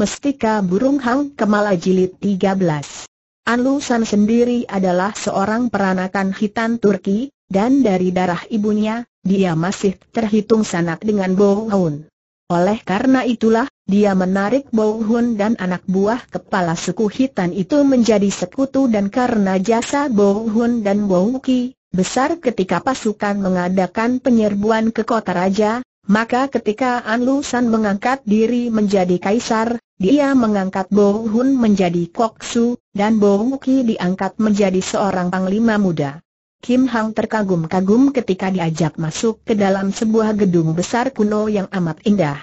Mestika Burung Hang Kemala Jilid 13. Anlusan sendiri adalah seorang peranakan hitam Turki, dan dari darah ibunya, dia masih terhitung sanak dengan Bohun. Oleh karena itulah, dia menarik Bohun dan anak buah kepala suku hitam itu menjadi sekutu dan karena jasa Bohun dan Bohuki, besar ketika pasukan mengadakan penyerbuan ke kota raja, maka ketika An Lu San mengangkat diri menjadi kaisar, dia mengangkat Bo Hun menjadi koksu, dan Bo Ki diangkat menjadi seorang panglima muda. Kim Hang terkagum-kagum ketika diajak masuk ke dalam sebuah gedung besar kuno yang amat indah.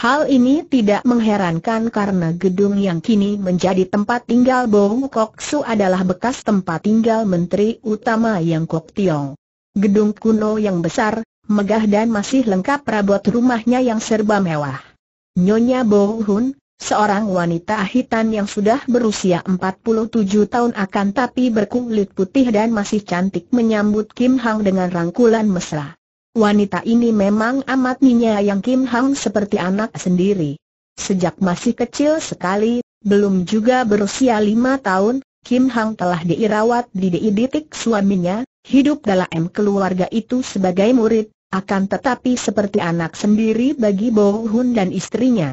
Hal ini tidak mengherankan karena gedung yang kini menjadi tempat tinggal Bo Koksu adalah bekas tempat tinggal Menteri Utama Yang Kok Tiong. Gedung kuno yang besar, megah dan masih lengkap perabot rumahnya yang serba mewah. Nyonya Bohun, seorang wanita hitam yang sudah berusia 47 tahun akan tapi berkulit putih dan masih cantik menyambut Kim Hang dengan rangkulan mesra. Wanita ini memang amat menyayang Kim Hang seperti anak sendiri. Sejak masih kecil sekali, belum juga berusia lima tahun, Kim Hang telah diirawat di dididik suaminya, hidup dalam keluarga itu sebagai murid, akan tetapi seperti anak sendiri bagi Bo Hun dan istrinya.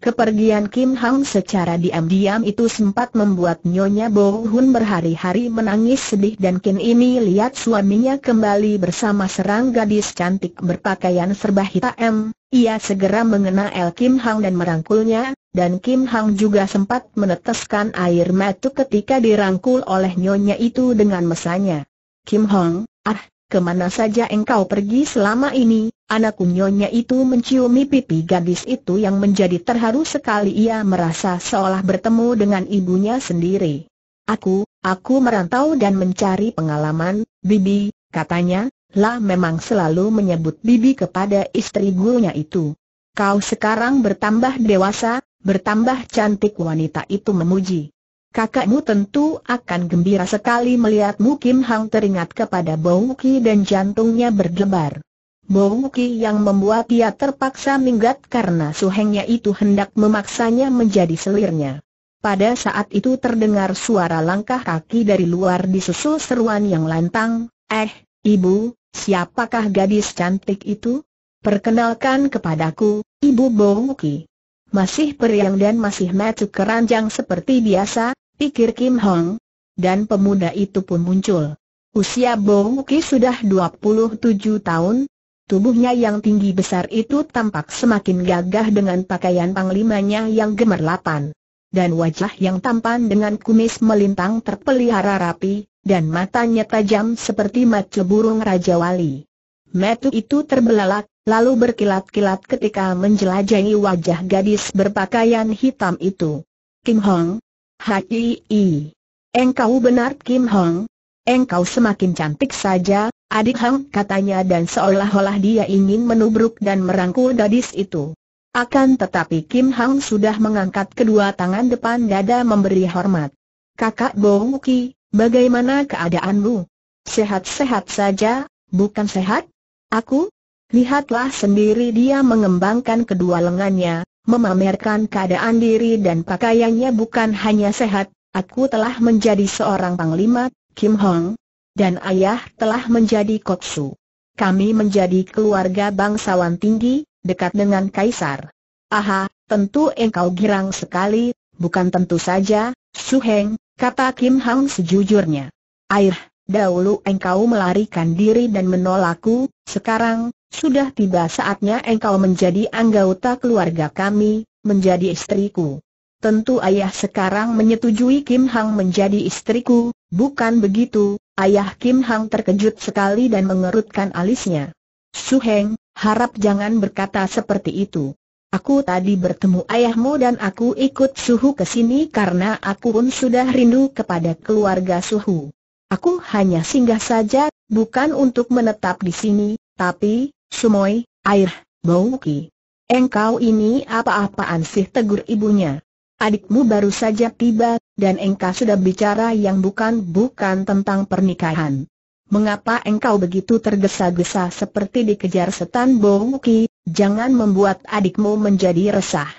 Kepergian Kim Hang secara diam-diam itu sempat membuat Nyonya Bo Hun berhari-hari menangis sedih dan Kim ini lihat suaminya kembali bersama serang gadis cantik berpakaian serba hitam, ia segera mengenal El Kim Hang dan merangkulnya, dan Kim Hang juga sempat meneteskan air mata ketika dirangkul oleh Nyonya itu dengan mesanya. Kim Hang, ah, kemana saja engkau pergi selama ini, Anak nyonya itu menciumi pipi gadis itu yang menjadi terharu sekali ia merasa seolah bertemu dengan ibunya sendiri. Aku, aku merantau dan mencari pengalaman, bibi, katanya, lah memang selalu menyebut bibi kepada istri gurunya itu. Kau sekarang bertambah dewasa, bertambah cantik wanita itu memuji. Kakakmu tentu akan gembira sekali melihat Mukim Hang teringat kepada Bowuki dan jantungnya berdebar. Bowuki yang membuat dia terpaksa minggat karena suhengnya itu hendak memaksanya menjadi selirnya. Pada saat itu terdengar suara langkah kaki dari luar disusul seruan yang lantang, Eh, ibu, siapakah gadis cantik itu? Perkenalkan kepadaku, ibu Bowuki. Masih periang dan masih maju keranjang seperti biasa, pikir Kim Hong. Dan pemuda itu pun muncul. Usia Bong Ki sudah 27 tahun, Tubuhnya yang tinggi besar itu tampak semakin gagah dengan pakaian panglimanya yang gemerlapan. Dan wajah yang tampan dengan kumis melintang terpelihara rapi, dan matanya tajam seperti mata burung Raja Wali. Metu itu terbelalak, lalu berkilat-kilat ketika menjelajahi wajah gadis berpakaian hitam itu. Kim Hong, Hati i. Engkau benar Kim Hong. Engkau semakin cantik saja, adik Hong katanya dan seolah-olah dia ingin menubruk dan merangkul gadis itu. Akan tetapi Kim Hong sudah mengangkat kedua tangan depan dada memberi hormat. Kakak Bong Ki, bagaimana keadaanmu? Sehat-sehat saja, bukan sehat? Aku? Lihatlah sendiri dia mengembangkan kedua lengannya, memamerkan keadaan diri dan pakaiannya bukan hanya sehat, aku telah menjadi seorang panglima, Kim Hong, dan ayah telah menjadi koksu. Kami menjadi keluarga bangsawan tinggi, dekat dengan kaisar. Aha, tentu engkau girang sekali, bukan tentu saja, Su Heng, kata Kim Hong sejujurnya. Air, dahulu engkau melarikan diri dan menolakku, sekarang, sudah tiba saatnya engkau menjadi anggota keluarga kami, menjadi istriku. Tentu ayah sekarang menyetujui Kim Hang menjadi istriku, bukan begitu, ayah Kim Hang terkejut sekali dan mengerutkan alisnya. Su Heng, harap jangan berkata seperti itu. Aku tadi bertemu ayahmu dan aku ikut Suhu ke sini karena aku pun sudah rindu kepada keluarga Suhu. Aku hanya singgah saja, bukan untuk menetap di sini, tapi, Sumoy, air, bau ki. Engkau ini apa-apaan sih tegur ibunya. Adikmu baru saja tiba, dan engkau sudah bicara yang bukan-bukan tentang pernikahan. Mengapa engkau begitu tergesa-gesa seperti dikejar setan Bongki, jangan membuat adikmu menjadi resah.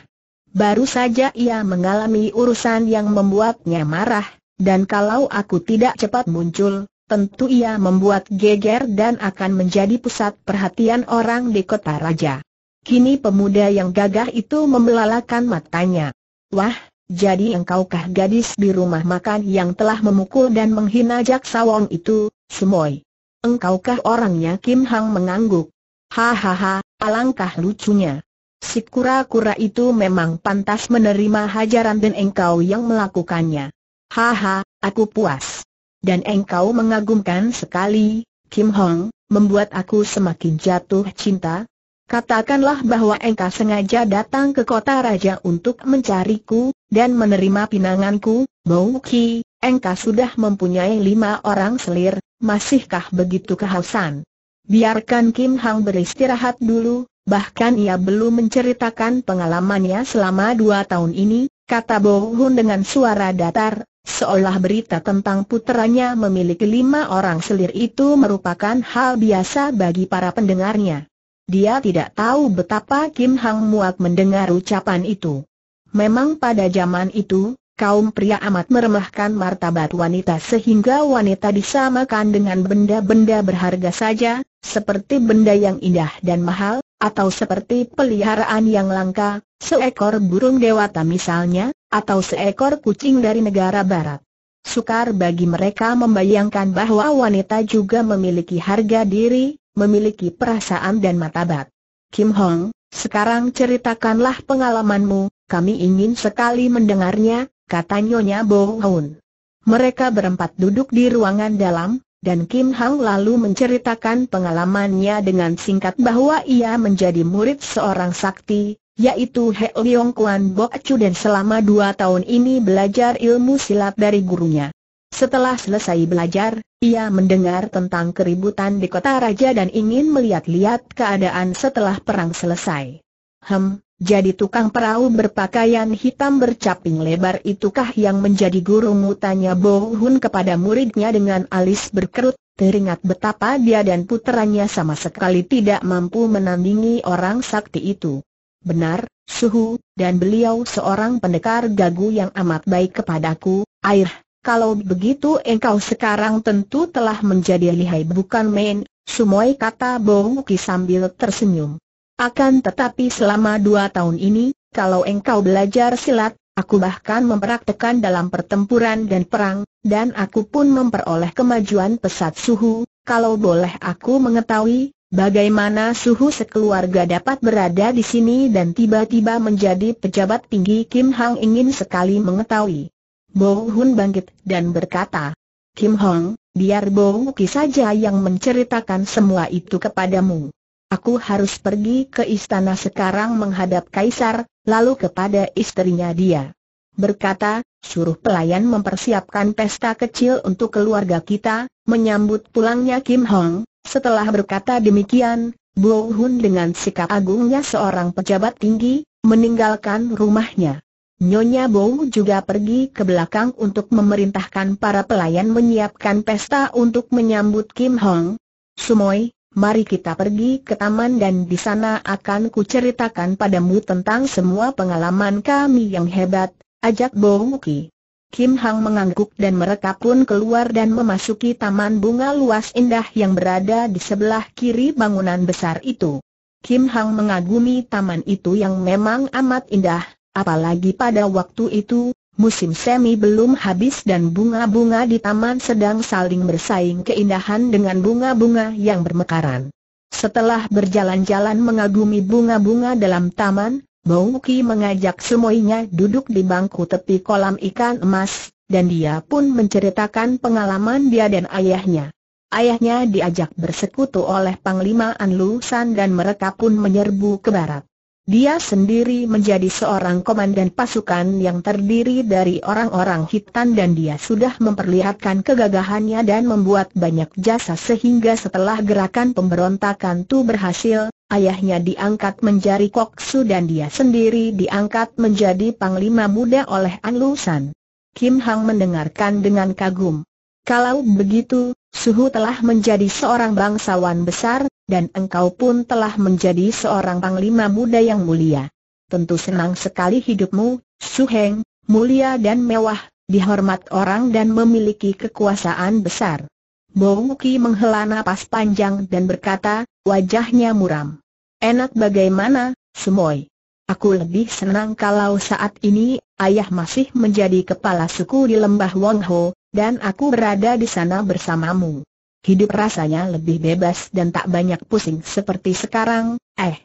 Baru saja ia mengalami urusan yang membuatnya marah, dan kalau aku tidak cepat muncul, tentu ia membuat geger dan akan menjadi pusat perhatian orang di kota raja. Kini pemuda yang gagah itu membelalakan matanya. Wah, jadi engkaukah gadis di rumah makan yang telah memukul dan menghina Jaksa Wong itu, Sumoy? Engkaukah orangnya Kim Hang mengangguk? Hahaha, alangkah lucunya. Si kura-kura itu memang pantas menerima hajaran dan engkau yang melakukannya. Haha, aku puas dan engkau mengagumkan sekali, Kim Hong, membuat aku semakin jatuh cinta. Katakanlah bahwa engkau sengaja datang ke kota raja untuk mencariku, dan menerima pinanganku, Bau Ki, engkau sudah mempunyai lima orang selir, masihkah begitu kehausan? Biarkan Kim Hong beristirahat dulu, bahkan ia belum menceritakan pengalamannya selama dua tahun ini, kata Bo Hun dengan suara datar, Seolah berita tentang putranya memiliki lima orang selir itu merupakan hal biasa bagi para pendengarnya. Dia tidak tahu betapa Kim Hang Muak mendengar ucapan itu. Memang pada zaman itu, kaum pria amat meremehkan martabat wanita sehingga wanita disamakan dengan benda-benda berharga saja, seperti benda yang indah dan mahal, atau seperti peliharaan yang langka, seekor burung dewata misalnya, atau seekor kucing dari negara barat. Sukar bagi mereka membayangkan bahwa wanita juga memiliki harga diri, memiliki perasaan dan matabat. Kim Hong, sekarang ceritakanlah pengalamanmu, kami ingin sekali mendengarnya, kata Nyonya Bo Haun. Mereka berempat duduk di ruangan dalam, dan Kim Hong lalu menceritakan pengalamannya dengan singkat bahwa ia menjadi murid seorang sakti, yaitu He Leong Kuan Bok Chu dan selama dua tahun ini belajar ilmu silat dari gurunya. Setelah selesai belajar, ia mendengar tentang keributan di kota raja dan ingin melihat-lihat keadaan setelah perang selesai. Hem, jadi tukang perahu berpakaian hitam bercaping lebar itukah yang menjadi gurumu tanya Bo Hun kepada muridnya dengan alis berkerut, teringat betapa dia dan puteranya sama sekali tidak mampu menandingi orang sakti itu. Benar, Suhu, dan beliau seorang pendekar gagu yang amat baik kepadaku, air. Kalau begitu engkau sekarang tentu telah menjadi lihai bukan main, Sumoy kata Bongki sambil tersenyum. Akan tetapi selama dua tahun ini, kalau engkau belajar silat, aku bahkan mempraktekan dalam pertempuran dan perang, dan aku pun memperoleh kemajuan pesat suhu, kalau boleh aku mengetahui, Bagaimana suhu sekeluarga dapat berada di sini dan tiba-tiba menjadi pejabat tinggi Kim Hang ingin sekali mengetahui. Bo Hun bangkit dan berkata, Kim Hong, biar Bo Wuki saja yang menceritakan semua itu kepadamu. Aku harus pergi ke istana sekarang menghadap kaisar, lalu kepada istrinya dia. Berkata, suruh pelayan mempersiapkan pesta kecil untuk keluarga kita, menyambut pulangnya Kim Hong, setelah berkata demikian, Bo Hun dengan sikap agungnya seorang pejabat tinggi, meninggalkan rumahnya. Nyonya Bo juga pergi ke belakang untuk memerintahkan para pelayan menyiapkan pesta untuk menyambut Kim Hong. Sumoy, mari kita pergi ke taman dan di sana akan kuceritakan padamu tentang semua pengalaman kami yang hebat, ajak Bo Ki. Kim Hang mengangguk dan mereka pun keluar dan memasuki taman bunga luas indah yang berada di sebelah kiri bangunan besar itu. Kim Hang mengagumi taman itu yang memang amat indah, apalagi pada waktu itu, musim semi belum habis dan bunga-bunga di taman sedang saling bersaing keindahan dengan bunga-bunga yang bermekaran. Setelah berjalan-jalan mengagumi bunga-bunga dalam taman, Bauki mengajak semuanya duduk di bangku tepi kolam ikan emas, dan dia pun menceritakan pengalaman dia dan ayahnya. Ayahnya diajak bersekutu oleh Panglima Anlusan dan mereka pun menyerbu ke barat. Dia sendiri menjadi seorang komandan pasukan yang terdiri dari orang-orang hitam dan dia sudah memperlihatkan kegagahannya dan membuat banyak jasa sehingga setelah gerakan pemberontakan itu berhasil, ayahnya diangkat menjadi koksu dan dia sendiri diangkat menjadi panglima muda oleh An Lusan. Kim Hang mendengarkan dengan kagum. Kalau begitu, Suhu telah menjadi seorang bangsawan besar, dan engkau pun telah menjadi seorang panglima muda yang mulia. Tentu senang sekali hidupmu, Suheng, mulia dan mewah, dihormat orang dan memiliki kekuasaan besar. Mouki menghela nafas panjang dan berkata, wajahnya muram. Enak bagaimana, Semoy? Aku lebih senang kalau saat ini, ayah masih menjadi kepala suku di lembah Wongho, dan aku berada di sana bersamamu. Hidup rasanya lebih bebas dan tak banyak pusing seperti sekarang, eh.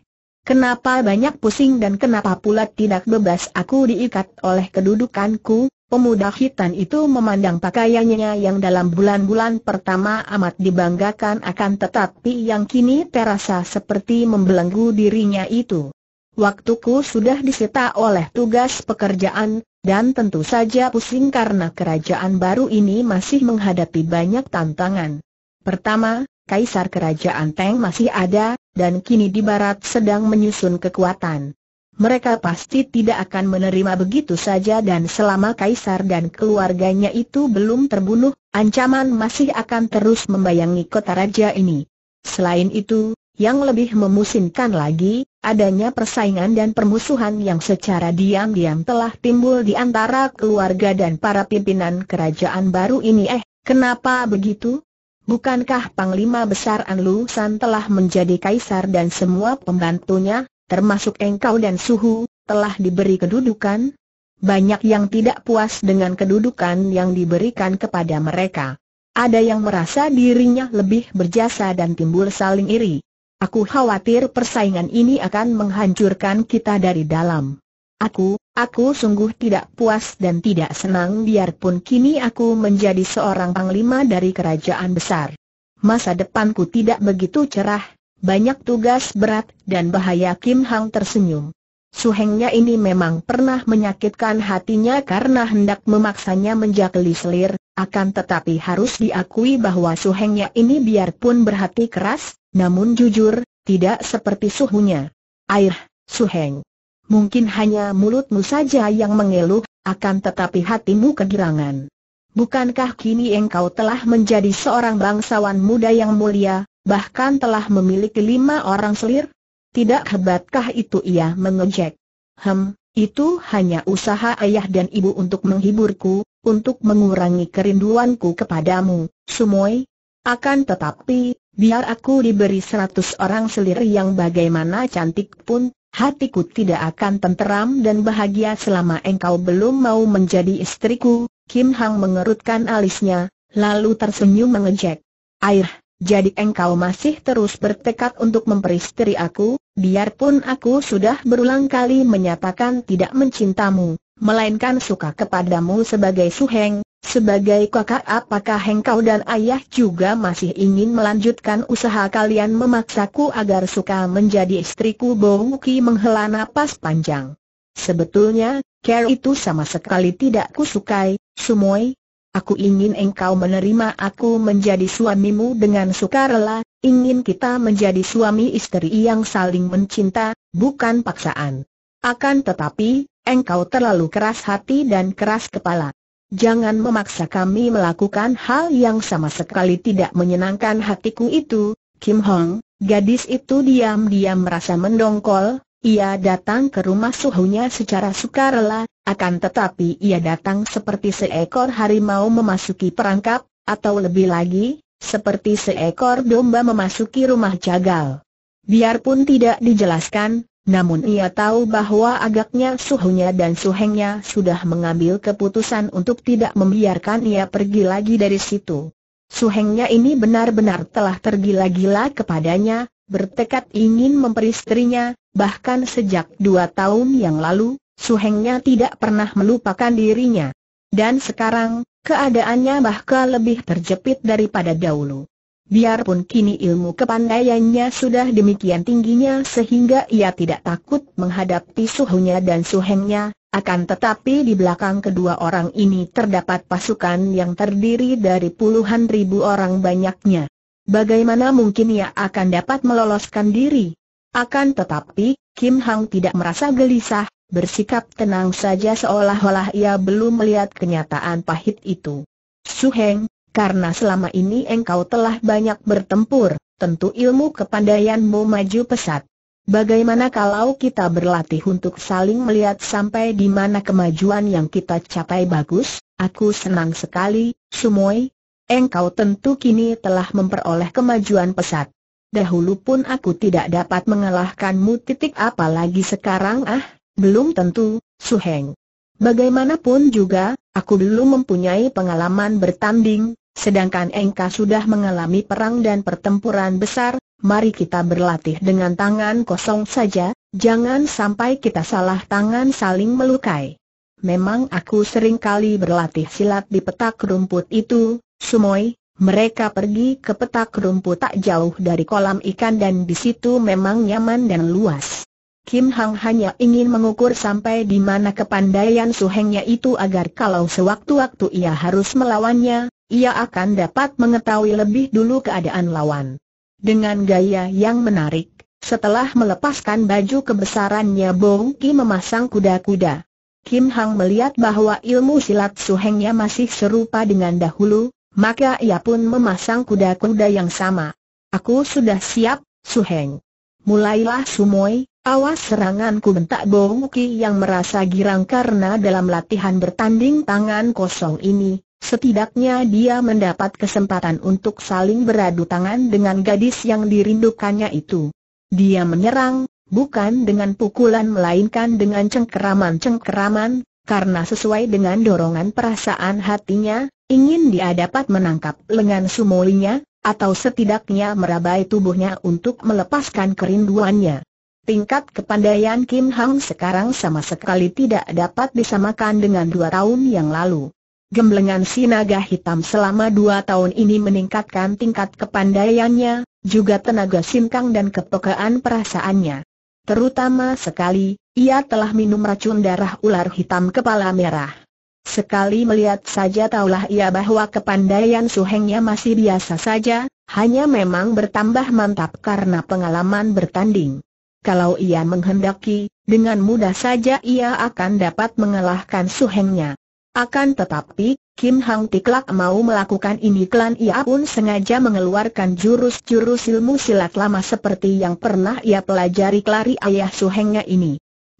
Kenapa banyak pusing dan kenapa pula tidak bebas aku diikat oleh kedudukanku, Pemuda hitam itu memandang pakaiannya yang dalam bulan-bulan pertama amat dibanggakan akan tetapi yang kini terasa seperti membelenggu dirinya itu. Waktuku sudah disita oleh tugas pekerjaan, dan tentu saja pusing karena kerajaan baru ini masih menghadapi banyak tantangan. Pertama, Kaisar Kerajaan Teng masih ada, dan kini di barat sedang menyusun kekuatan mereka pasti tidak akan menerima begitu saja dan selama Kaisar dan keluarganya itu belum terbunuh, ancaman masih akan terus membayangi kota raja ini. Selain itu, yang lebih memusingkan lagi, adanya persaingan dan permusuhan yang secara diam-diam telah timbul di antara keluarga dan para pimpinan kerajaan baru ini eh, kenapa begitu? Bukankah Panglima Besar Anlusan telah menjadi kaisar dan semua pembantunya termasuk engkau dan suhu, telah diberi kedudukan? Banyak yang tidak puas dengan kedudukan yang diberikan kepada mereka. Ada yang merasa dirinya lebih berjasa dan timbul saling iri. Aku khawatir persaingan ini akan menghancurkan kita dari dalam. Aku, aku sungguh tidak puas dan tidak senang biarpun kini aku menjadi seorang panglima dari kerajaan besar. Masa depanku tidak begitu cerah, banyak tugas berat dan bahaya Kim Hang tersenyum. Suhengnya ini memang pernah menyakitkan hatinya karena hendak memaksanya menjakli selir, akan tetapi harus diakui bahwa suhengnya ini biarpun berhati keras, namun jujur, tidak seperti suhunya. Air, suheng. Mungkin hanya mulutmu saja yang mengeluh, akan tetapi hatimu kegirangan. Bukankah kini engkau telah menjadi seorang bangsawan muda yang mulia, bahkan telah memiliki lima orang selir? Tidak hebatkah itu ia mengejek? Hem, itu hanya usaha ayah dan ibu untuk menghiburku, untuk mengurangi kerinduanku kepadamu, Sumoy. Akan tetapi, biar aku diberi seratus orang selir yang bagaimana cantik pun, hatiku tidak akan tenteram dan bahagia selama engkau belum mau menjadi istriku. Kim Hang mengerutkan alisnya, lalu tersenyum mengejek. Air, jadi engkau masih terus bertekad untuk memperistri aku, biarpun aku sudah berulang kali menyatakan tidak mencintamu, melainkan suka kepadamu sebagai suheng, sebagai kakak apakah engkau dan ayah juga masih ingin melanjutkan usaha kalian memaksaku agar suka menjadi istriku Bowuki menghela napas panjang. Sebetulnya, care itu sama sekali tidak kusukai, Sumoi, Aku ingin engkau menerima aku menjadi suamimu dengan sukarela, ingin kita menjadi suami istri yang saling mencinta, bukan paksaan. Akan tetapi, engkau terlalu keras hati dan keras kepala. Jangan memaksa kami melakukan hal yang sama sekali tidak menyenangkan hatiku itu, Kim Hong, Gadis itu diam-diam merasa mendongkol, ia datang ke rumah suhunya secara sukarela, akan tetapi ia datang seperti seekor harimau memasuki perangkap, atau lebih lagi, seperti seekor domba memasuki rumah jagal. Biarpun tidak dijelaskan, namun ia tahu bahwa agaknya suhunya dan suhengnya sudah mengambil keputusan untuk tidak membiarkan ia pergi lagi dari situ. Suhengnya ini benar-benar telah tergila-gila kepadanya, bertekad ingin memperistrinya, bahkan sejak dua tahun yang lalu, suhengnya tidak pernah melupakan dirinya. Dan sekarang, keadaannya bahkan lebih terjepit daripada dahulu. Biarpun kini ilmu kepandaiannya sudah demikian tingginya sehingga ia tidak takut menghadapi suhunya dan suhengnya, akan tetapi di belakang kedua orang ini terdapat pasukan yang terdiri dari puluhan ribu orang banyaknya. Bagaimana mungkin ia akan dapat meloloskan diri? Akan tetapi, Kim Hang tidak merasa gelisah, bersikap tenang saja seolah-olah ia belum melihat kenyataan pahit itu. Su Heng, karena selama ini engkau telah banyak bertempur, tentu ilmu kepandaianmu maju pesat. Bagaimana kalau kita berlatih untuk saling melihat sampai di mana kemajuan yang kita capai bagus? Aku senang sekali, Sumoy, engkau tentu kini telah memperoleh kemajuan pesat. Dahulu pun aku tidak dapat mengalahkanmu titik apalagi sekarang ah, belum tentu, Suheng. Bagaimanapun juga, aku belum mempunyai pengalaman bertanding, sedangkan engkau sudah mengalami perang dan pertempuran besar, mari kita berlatih dengan tangan kosong saja, jangan sampai kita salah tangan saling melukai. Memang aku sering kali berlatih silat di petak rumput itu, Sumoy, mereka pergi ke petak rumput tak jauh dari kolam ikan dan di situ memang nyaman dan luas. Kim Hang hanya ingin mengukur sampai di mana kepandaian suhengnya itu agar kalau sewaktu-waktu ia harus melawannya, ia akan dapat mengetahui lebih dulu keadaan lawan. Dengan gaya yang menarik, setelah melepaskan baju kebesarannya Bong Ki memasang kuda-kuda. Kim Hang melihat bahwa ilmu silat suhengnya masih serupa dengan dahulu, maka ia pun memasang kuda-kuda yang sama. Aku sudah siap, Su Heng. Mulailah Sumoi. awas seranganku bentak Bo Wuki yang merasa girang karena dalam latihan bertanding tangan kosong ini, setidaknya dia mendapat kesempatan untuk saling beradu tangan dengan gadis yang dirindukannya itu. Dia menyerang, bukan dengan pukulan melainkan dengan cengkeraman-cengkeraman, karena sesuai dengan dorongan perasaan hatinya, ingin dia dapat menangkap lengan sumoinya, atau setidaknya merabai tubuhnya untuk melepaskan kerinduannya. Tingkat kepandaian Kim Hang sekarang sama sekali tidak dapat disamakan dengan dua tahun yang lalu. Gemblengan si naga hitam selama dua tahun ini meningkatkan tingkat kepandaiannya, juga tenaga sinkang dan kepekaan perasaannya. Terutama sekali, ia telah minum racun darah ular hitam kepala merah. Sekali melihat saja taulah ia bahwa kepandaian suhengnya masih biasa saja, hanya memang bertambah mantap karena pengalaman bertanding. Kalau ia menghendaki, dengan mudah saja ia akan dapat mengalahkan suhengnya. Akan tetapi, Kim Hang Tiklak mau melakukan ini klan ia pun sengaja mengeluarkan jurus-jurus ilmu silat lama seperti yang pernah ia pelajari kelari ayah suhengnya ini.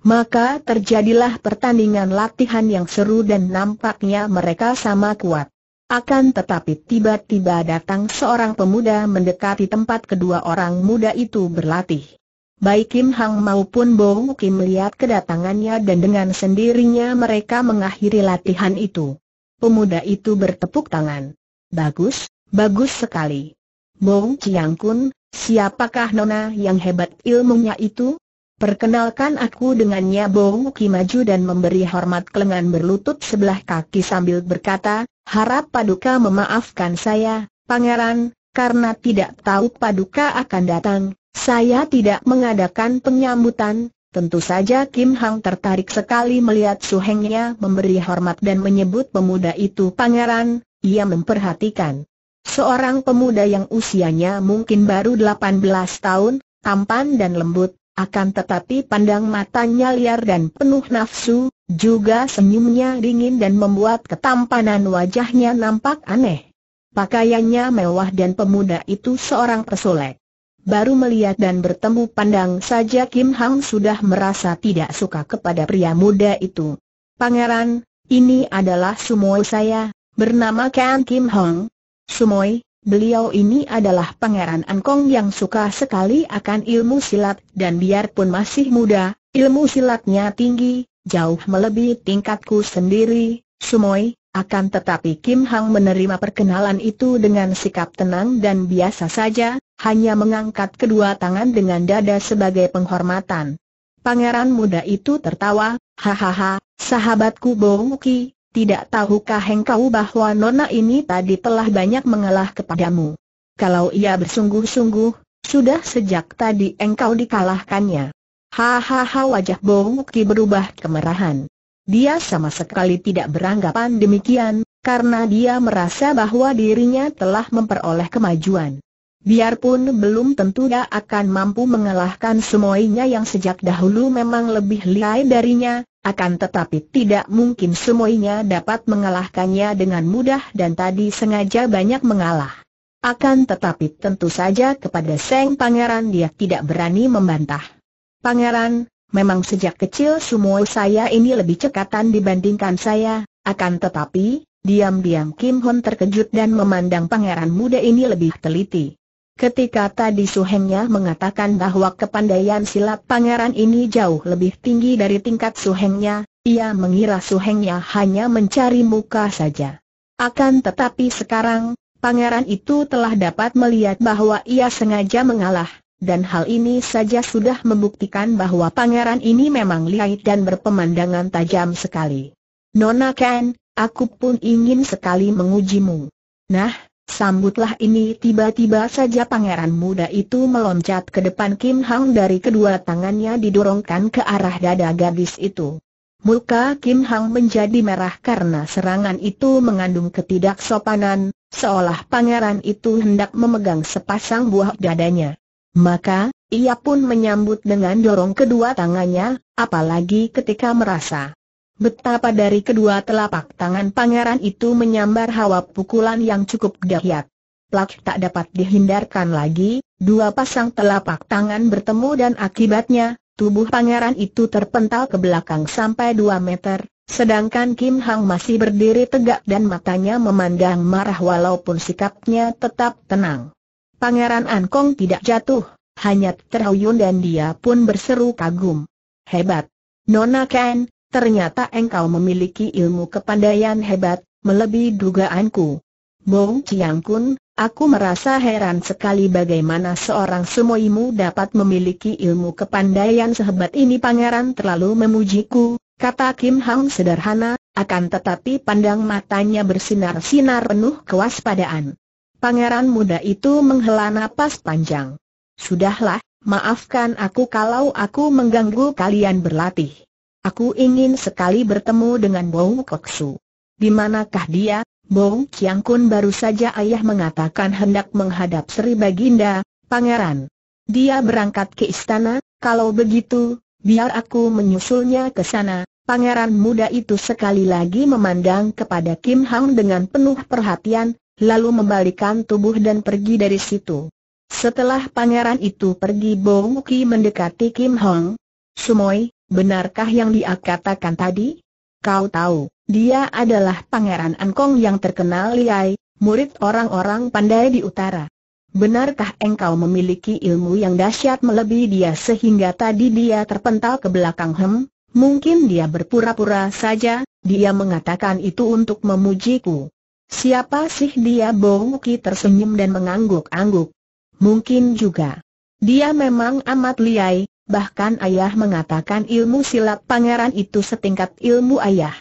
Maka terjadilah pertandingan latihan yang seru dan nampaknya mereka sama kuat. Akan tetapi tiba-tiba datang seorang pemuda mendekati tempat kedua orang muda itu berlatih. Baik Kim Hang maupun Bo Kim melihat kedatangannya dan dengan sendirinya mereka mengakhiri latihan itu. Pemuda itu bertepuk tangan. Bagus, bagus sekali. Bo Chiang Kun, siapakah nona yang hebat ilmunya itu? Perkenalkan aku dengannya Bou Ki maju dan memberi hormat kelengan berlutut sebelah kaki sambil berkata, harap Paduka memaafkan saya, Pangeran, karena tidak tahu Paduka akan datang, saya tidak mengadakan penyambutan, tentu saja Kim Hang tertarik sekali melihat Su Hengnya memberi hormat dan menyebut pemuda itu Pangeran, ia memperhatikan. Seorang pemuda yang usianya mungkin baru 18 tahun, tampan dan lembut, akan tetapi pandang matanya liar dan penuh nafsu, juga senyumnya dingin dan membuat ketampanan wajahnya nampak aneh. Pakaiannya mewah dan pemuda itu seorang pesolek. Baru melihat dan bertemu pandang saja Kim Hang sudah merasa tidak suka kepada pria muda itu. Pangeran, ini adalah Sumoi saya, bernama Kang Kim Hong. Sumoi. Beliau ini adalah Pangeran Angkong yang suka sekali akan ilmu silat dan biarpun masih muda, ilmu silatnya tinggi, jauh melebihi tingkatku sendiri, Sumoy, akan tetapi Kim Hang menerima perkenalan itu dengan sikap tenang dan biasa saja, hanya mengangkat kedua tangan dengan dada sebagai penghormatan. Pangeran muda itu tertawa, hahaha, sahabatku Bouki, tidak tahukah engkau bahwa nona ini tadi telah banyak mengalah kepadamu? Kalau ia bersungguh-sungguh, sudah sejak tadi engkau dikalahkannya. Hahaha wajah Bowuki berubah kemerahan. Dia sama sekali tidak beranggapan demikian, karena dia merasa bahwa dirinya telah memperoleh kemajuan. Biarpun belum tentu dia akan mampu mengalahkan semuanya yang sejak dahulu memang lebih lihai darinya, akan tetapi tidak mungkin semuanya dapat mengalahkannya dengan mudah dan tadi sengaja banyak mengalah. Akan tetapi tentu saja kepada Seng Pangeran dia tidak berani membantah. Pangeran, memang sejak kecil semua saya ini lebih cekatan dibandingkan saya, akan tetapi, diam-diam Kim Hon terkejut dan memandang pangeran muda ini lebih teliti. Ketika tadi Suhengnya mengatakan bahwa kepandaian silat pangeran ini jauh lebih tinggi dari tingkat Suhengnya, ia mengira Suhengnya hanya mencari muka saja. Akan tetapi sekarang, pangeran itu telah dapat melihat bahwa ia sengaja mengalah, dan hal ini saja sudah membuktikan bahwa pangeran ini memang lihai dan berpemandangan tajam sekali. Nona Ken, aku pun ingin sekali mengujimu. Nah, Sambutlah ini tiba-tiba saja pangeran muda itu meloncat ke depan Kim Hang dari kedua tangannya didorongkan ke arah dada gadis itu. Muka Kim Hang menjadi merah karena serangan itu mengandung ketidaksopanan, seolah pangeran itu hendak memegang sepasang buah dadanya. Maka, ia pun menyambut dengan dorong kedua tangannya, apalagi ketika merasa Betapa dari kedua telapak tangan pangeran itu menyambar hawa pukulan yang cukup dahsyat. Plak tak dapat dihindarkan lagi, dua pasang telapak tangan bertemu dan akibatnya, tubuh pangeran itu terpental ke belakang sampai dua meter, sedangkan Kim Hang masih berdiri tegak dan matanya memandang marah walaupun sikapnya tetap tenang. Pangeran An Kong tidak jatuh, hanya terhuyun dan dia pun berseru kagum. Hebat! Nona Ken, ternyata engkau memiliki ilmu kepandaian hebat, melebihi dugaanku. Bong Chiang Kun, aku merasa heran sekali bagaimana seorang semuimu dapat memiliki ilmu kepandaian sehebat ini pangeran terlalu memujiku, kata Kim Hang sederhana, akan tetapi pandang matanya bersinar-sinar penuh kewaspadaan. Pangeran muda itu menghela napas panjang. Sudahlah, maafkan aku kalau aku mengganggu kalian berlatih. Aku ingin sekali bertemu dengan Bau Koksu. Di manakah dia? Bau Chiang Kun baru saja ayah mengatakan hendak menghadap Sri Baginda, pangeran. Dia berangkat ke istana, kalau begitu, biar aku menyusulnya ke sana. Pangeran muda itu sekali lagi memandang kepada Kim Hang dengan penuh perhatian, lalu membalikan tubuh dan pergi dari situ. Setelah pangeran itu pergi Bou Ki mendekati Kim Hong. Sumoy, Benarkah yang dia katakan tadi? Kau tahu, dia adalah Pangeran Angkong yang terkenal liai, murid orang-orang pandai di utara. Benarkah engkau memiliki ilmu yang dahsyat melebihi dia sehingga tadi dia terpental ke belakang hem? Mungkin dia berpura-pura saja, dia mengatakan itu untuk memujiku. Siapa sih dia Bongki tersenyum dan mengangguk-angguk. Mungkin juga. Dia memang amat liai, bahkan ayah mengatakan ilmu silat pangeran itu setingkat ilmu ayah.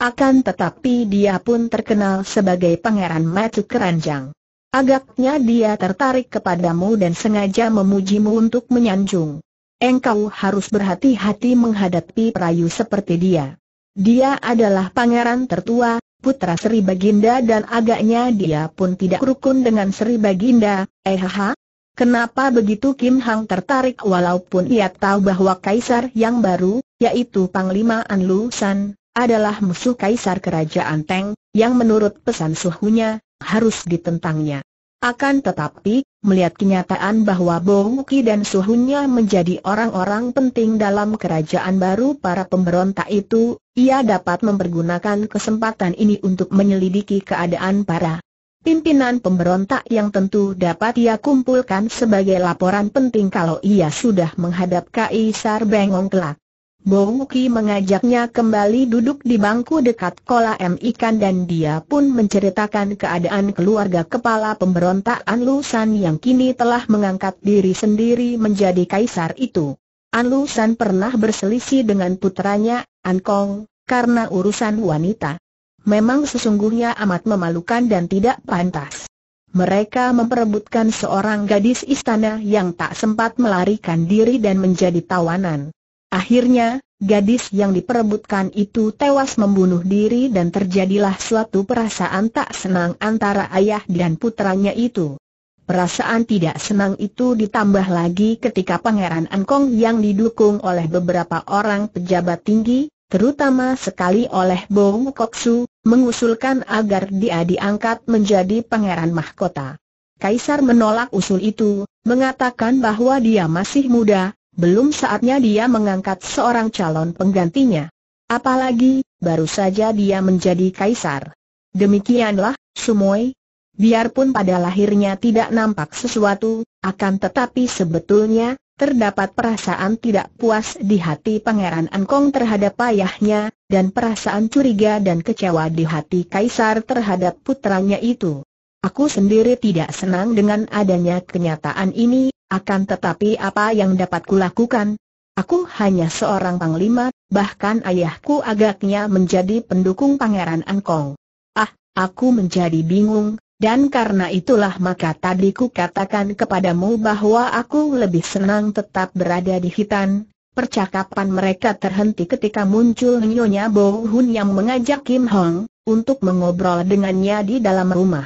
Akan tetapi dia pun terkenal sebagai pangeran matu keranjang. Agaknya dia tertarik kepadamu dan sengaja memujimu untuk menyanjung. Engkau harus berhati-hati menghadapi perayu seperti dia. Dia adalah pangeran tertua, putra Sri Baginda dan agaknya dia pun tidak rukun dengan Sri Baginda, eh ha, Kenapa begitu Kim Hang tertarik walaupun ia tahu bahwa kaisar yang baru, yaitu Panglima An Lu San, adalah musuh kaisar kerajaan Teng, yang menurut pesan suhunya, harus ditentangnya. Akan tetapi, melihat kenyataan bahwa Bo Muki dan suhunya menjadi orang-orang penting dalam kerajaan baru para pemberontak itu, ia dapat mempergunakan kesempatan ini untuk menyelidiki keadaan para pimpinan pemberontak yang tentu dapat ia kumpulkan sebagai laporan penting kalau ia sudah menghadap Kaisar Bengong kelak. Bongki mengajaknya kembali duduk di bangku dekat kolam ikan dan dia pun menceritakan keadaan keluarga kepala pemberontak An Anlusan yang kini telah mengangkat diri sendiri menjadi kaisar itu. An Anlusan pernah berselisih dengan putranya, An Kong, karena urusan wanita memang sesungguhnya amat memalukan dan tidak pantas. Mereka memperebutkan seorang gadis istana yang tak sempat melarikan diri dan menjadi tawanan. Akhirnya, gadis yang diperebutkan itu tewas membunuh diri dan terjadilah suatu perasaan tak senang antara ayah dan putranya itu. Perasaan tidak senang itu ditambah lagi ketika Pangeran Angkong yang didukung oleh beberapa orang pejabat tinggi, terutama sekali oleh Bong Koksu, mengusulkan agar dia diangkat menjadi pangeran mahkota. Kaisar menolak usul itu, mengatakan bahwa dia masih muda, belum saatnya dia mengangkat seorang calon penggantinya. Apalagi, baru saja dia menjadi kaisar. Demikianlah, Sumoy. Biarpun pada lahirnya tidak nampak sesuatu, akan tetapi sebetulnya, Terdapat perasaan tidak puas di hati Pangeran Angkong terhadap ayahnya, dan perasaan curiga dan kecewa di hati Kaisar terhadap putranya itu. Aku sendiri tidak senang dengan adanya kenyataan ini, akan tetapi apa yang dapat kulakukan? Aku hanya seorang panglima, bahkan ayahku agaknya menjadi pendukung Pangeran Angkong. Ah, aku menjadi bingung, dan karena itulah maka tadi ku katakan kepadamu bahwa aku lebih senang tetap berada di Hitan. Percakapan mereka terhenti ketika muncul Nyonya Bo Hun yang mengajak Kim Hong untuk mengobrol dengannya di dalam rumah.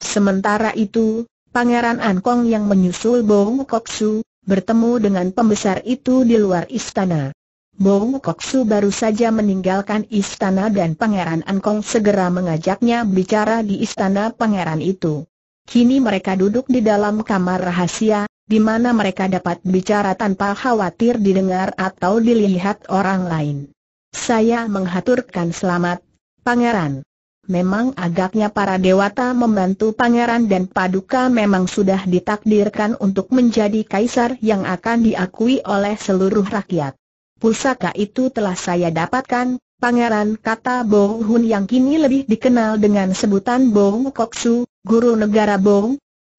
Sementara itu, Pangeran An Kong yang menyusul Bo Kok Su bertemu dengan pembesar itu di luar istana. Bong Koksu baru saja meninggalkan istana dan Pangeran Ankong segera mengajaknya bicara di istana Pangeran itu. Kini mereka duduk di dalam kamar rahasia, di mana mereka dapat bicara tanpa khawatir didengar atau dilihat orang lain. Saya menghaturkan selamat, Pangeran. Memang agaknya para dewata membantu pangeran dan paduka memang sudah ditakdirkan untuk menjadi kaisar yang akan diakui oleh seluruh rakyat. Pusaka itu telah saya dapatkan, Pangeran kata Bo Hun yang kini lebih dikenal dengan sebutan Bo Koksu, guru negara Bo.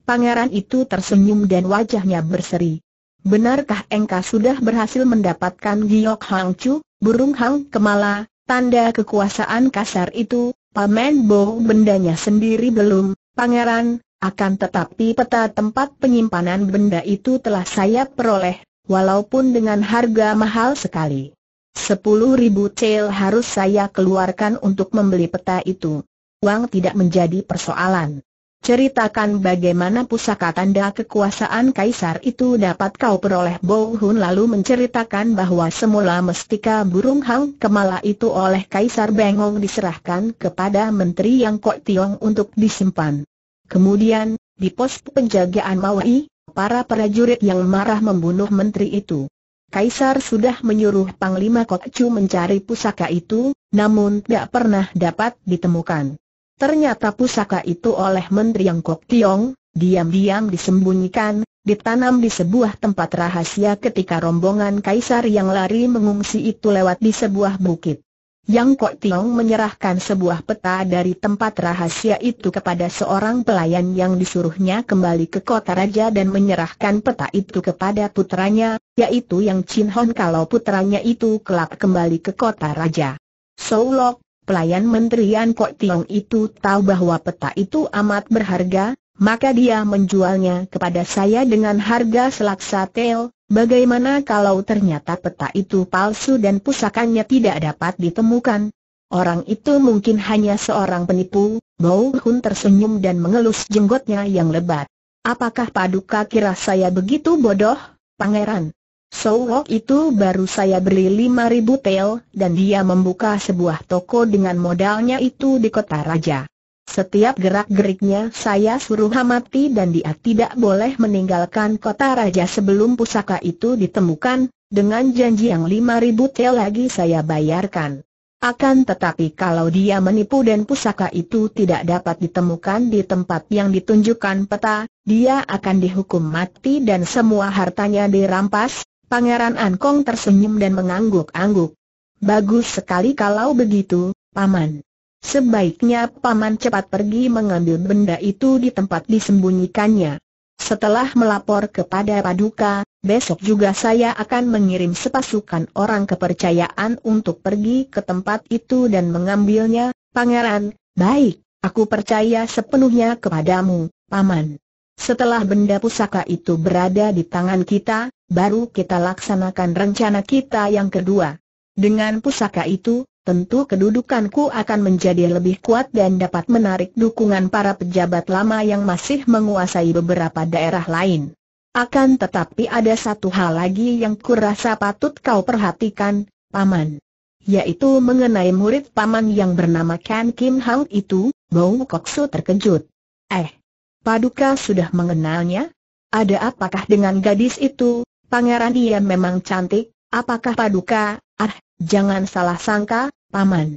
Pangeran itu tersenyum dan wajahnya berseri. Benarkah engkau sudah berhasil mendapatkan Giok Hang Chu, burung Hang Kemala, tanda kekuasaan kasar itu, pamen Bo bendanya sendiri belum, Pangeran, akan tetapi peta tempat penyimpanan benda itu telah saya peroleh, walaupun dengan harga mahal sekali. Sepuluh ribu cel harus saya keluarkan untuk membeli peta itu. Uang tidak menjadi persoalan. Ceritakan bagaimana pusaka tanda kekuasaan kaisar itu dapat kau peroleh Bo Hun lalu menceritakan bahwa semula mestika burung hang kemala itu oleh kaisar Bengong diserahkan kepada menteri Yang Kok Tiong untuk disimpan. Kemudian, di pos penjagaan Maui, para prajurit yang marah membunuh menteri itu. Kaisar sudah menyuruh Panglima Kokcu mencari pusaka itu, namun tidak pernah dapat ditemukan. Ternyata pusaka itu oleh Menteri Yang Kok Tiong, diam-diam disembunyikan, ditanam di sebuah tempat rahasia ketika rombongan Kaisar yang lari mengungsi itu lewat di sebuah bukit. Yang Kok Tiong menyerahkan sebuah peta dari tempat rahasia itu kepada seorang pelayan yang disuruhnya kembali ke kota raja dan menyerahkan peta itu kepada putranya, yaitu Yang Chin Hon kalau putranya itu kelak kembali ke kota raja. Soulok, pelayan menteri Yang Kok Tiong itu tahu bahwa peta itu amat berharga, maka dia menjualnya kepada saya dengan harga selaksa tel, Bagaimana kalau ternyata peta itu palsu dan pusakanya tidak dapat ditemukan? Orang itu mungkin hanya seorang penipu, Bau Hun tersenyum dan mengelus jenggotnya yang lebat. Apakah paduka kira saya begitu bodoh, pangeran? Sowok itu baru saya beli 5000 tel dan dia membuka sebuah toko dengan modalnya itu di kota raja. Setiap gerak-geriknya saya suruh amati dan dia tidak boleh meninggalkan kota raja sebelum pusaka itu ditemukan, dengan janji yang 5000 tel lagi saya bayarkan. Akan tetapi kalau dia menipu dan pusaka itu tidak dapat ditemukan di tempat yang ditunjukkan peta, dia akan dihukum mati dan semua hartanya dirampas, Pangeran Ankong tersenyum dan mengangguk-angguk. Bagus sekali kalau begitu, Paman. Sebaiknya paman cepat pergi mengambil benda itu di tempat disembunyikannya. Setelah melapor kepada Paduka, besok juga saya akan mengirim sepasukan orang kepercayaan untuk pergi ke tempat itu dan mengambilnya, pangeran, baik, aku percaya sepenuhnya kepadamu, paman. Setelah benda pusaka itu berada di tangan kita, baru kita laksanakan rencana kita yang kedua. Dengan pusaka itu, tentu kedudukanku akan menjadi lebih kuat dan dapat menarik dukungan para pejabat lama yang masih menguasai beberapa daerah lain. Akan tetapi ada satu hal lagi yang kurasa patut kau perhatikan, Paman. Yaitu mengenai murid Paman yang bernama Ken Kim Hang itu, Bong Koksu terkejut. Eh, Paduka sudah mengenalnya? Ada apakah dengan gadis itu, Pangeran Ian memang cantik, apakah Paduka, ah, jangan salah sangka, Paman.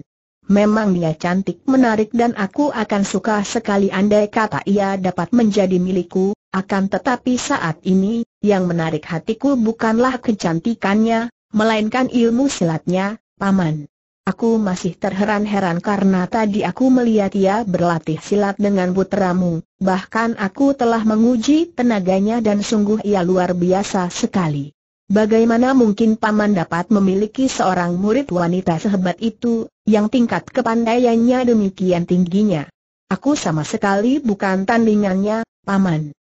Memang dia cantik menarik dan aku akan suka sekali andai kata ia dapat menjadi milikku, akan tetapi saat ini, yang menarik hatiku bukanlah kecantikannya, melainkan ilmu silatnya, Paman. Aku masih terheran-heran karena tadi aku melihat ia berlatih silat dengan putramu, bahkan aku telah menguji tenaganya dan sungguh ia luar biasa sekali. Bagaimana mungkin Paman dapat memiliki seorang murid wanita sehebat itu, yang tingkat kepandaiannya demikian tingginya? Aku sama sekali bukan tandingannya, Paman.